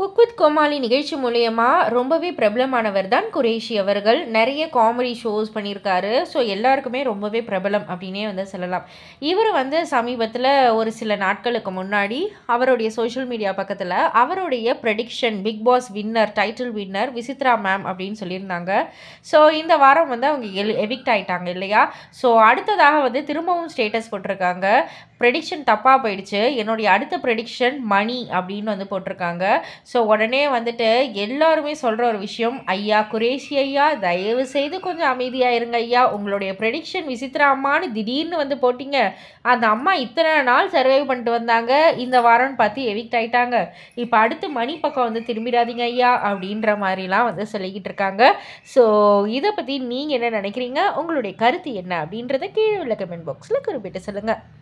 cook with கோமாளி நிகழ்ச்சி மூலயமா ரொம்பவே பிரபலமானவர் தான் குரேஷி அவர்கள் நிறைய காமெடி ஷோஸ் பண்ணியிருக்காரு ஸோ எல்லாருக்குமே ரொம்பவே பிரபலம் அப்படின்னே வந்து சொல்லலாம் இவர் வந்து சமீபத்தில் ஒரு சில நாட்களுக்கு முன்னாடி அவருடைய சோஷியல் மீடியா பக்கத்தில் அவருடைய prediction Bigg Boss winner title winner Vichitra ma'am அப்படின்னு சொல்லியிருந்தாங்க ஸோ இந்த வாரம் வந்து அவங்க எல் எவிக்ட் ஆகிட்டாங்க இல்லையா ஸோ அடுத்ததாக வந்து திரும்பவும் ஸ்டேட்டஸ் போட்டிருக்காங்க ப்ரெடிக்ஷன் தப்பாக போயிடுச்சு என்னுடைய அடுத்த ப்ரெடிக்ஷன் மணி அப்படின்னு வந்து போட்டிருக்காங்க ஸோ உடனே வந்துட்டு எல்லாருமே சொல்கிற ஒரு விஷயம் ஐயா குரேஷி ஐயா தயவு செய்து கொஞ்சம் அமைதியாக இருங்க ஐயா உங்களுடைய ப்ரெடிக்ஷன் விசித்திர அம்மானு திடீர்னு வந்து போட்டிங்க அந்த அம்மா இத்தனை நாள் சர்வைவ் பண்ணிட்டு வந்தாங்க இந்த வாரம்னு பார்த்து எவிக்ட் ஆகிட்டாங்க இப்போ அடுத்து மணி பக்கம் வந்து திரும்பிடாதீங்க ஐயா அப்படின்ற மாதிரிலாம் வந்து சொல்லிக்கிட்டு இருக்காங்க ஸோ இதை பற்றி நீங்கள் என்ன நினைக்கிறீங்க உங்களுடைய கருத்து என்ன அப்படின்றத கீழே உள்ள கமெண்ட் பாக்ஸில் குறிப்பிட்டு சொல்லுங்கள்